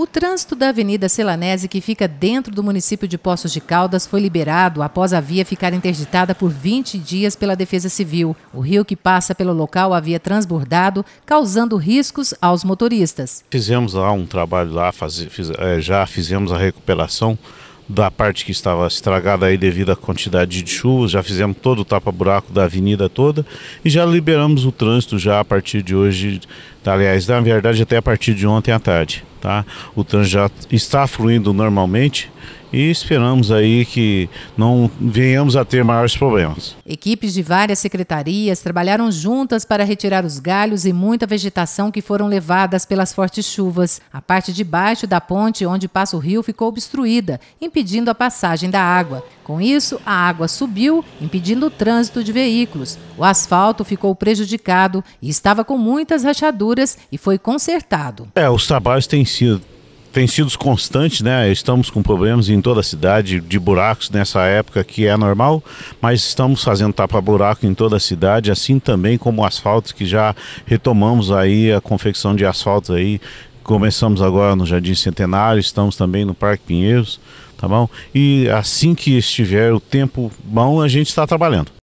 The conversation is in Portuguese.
O trânsito da Avenida Celanese, que fica dentro do município de Poços de Caldas, foi liberado após a via ficar interditada por 20 dias pela Defesa Civil. O rio que passa pelo local havia transbordado, causando riscos aos motoristas. Fizemos lá um trabalho lá, faz, fiz, é, já fizemos a recuperação da parte que estava estragada aí devido à quantidade de chuvas, já fizemos todo o tapa-buraco da avenida toda e já liberamos o trânsito já a partir de hoje Aliás, na verdade, até a partir de ontem à tarde, tá? O trânsito já está fluindo normalmente e esperamos aí que não venhamos a ter maiores problemas. Equipes de várias secretarias trabalharam juntas para retirar os galhos e muita vegetação que foram levadas pelas fortes chuvas. A parte de baixo da ponte onde passa o rio ficou obstruída, impedindo a passagem da água. Com isso, a água subiu, impedindo o trânsito de veículos. O asfalto ficou prejudicado e estava com muitas rachaduras e foi consertado. É, os trabalhos têm sido tem sido constantes, né? Estamos com problemas em toda a cidade de buracos nessa época que é normal, mas estamos fazendo tapa buraco em toda a cidade, assim também como asfaltos que já retomamos aí a confecção de asfaltos aí. Começamos agora no Jardim Centenário, estamos também no Parque Pinheiros tá bom? E assim que estiver o tempo bom, a gente está trabalhando.